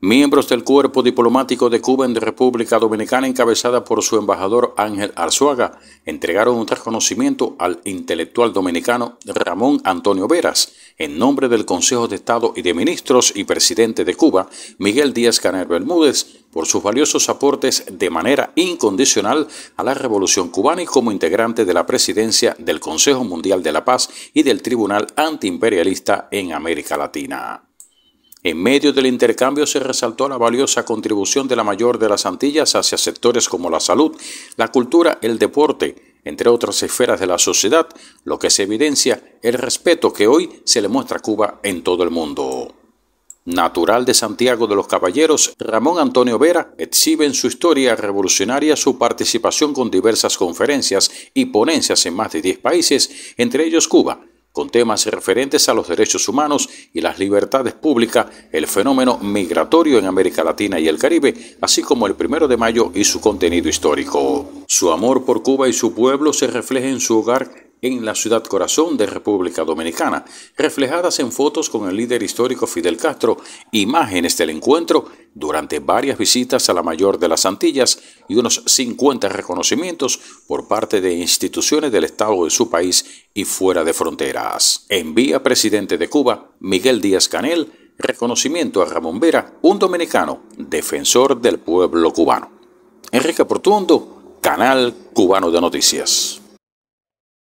Miembros del Cuerpo Diplomático de Cuba en República Dominicana, encabezada por su embajador Ángel Arzuaga, entregaron un reconocimiento al intelectual dominicano Ramón Antonio Veras, en nombre del Consejo de Estado y de Ministros y presidente de Cuba, Miguel Díaz Canel Bermúdez, por sus valiosos aportes de manera incondicional a la Revolución cubana y como integrante de la presidencia del Consejo Mundial de la Paz y del Tribunal Antiimperialista en América Latina. En medio del intercambio se resaltó la valiosa contribución de la mayor de las Antillas hacia sectores como la salud, la cultura, el deporte, entre otras esferas de la sociedad, lo que se evidencia el respeto que hoy se le muestra a Cuba en todo el mundo. Natural de Santiago de los Caballeros, Ramón Antonio Vera exhibe en su historia revolucionaria su participación con diversas conferencias y ponencias en más de 10 países, entre ellos Cuba, con temas referentes a los derechos humanos y las libertades públicas, el fenómeno migratorio en América Latina y el Caribe, así como el primero de mayo y su contenido histórico. Su amor por Cuba y su pueblo se refleja en su hogar en la ciudad corazón de República Dominicana, reflejadas en fotos con el líder histórico Fidel Castro, imágenes del encuentro durante varias visitas a la mayor de las Antillas y unos 50 reconocimientos por parte de instituciones del Estado de su país y fuera de fronteras. Envía presidente de Cuba, Miguel Díaz Canel, reconocimiento a Ramón Vera, un dominicano, defensor del pueblo cubano. Enrique Portuondo, Canal Cubano de Noticias.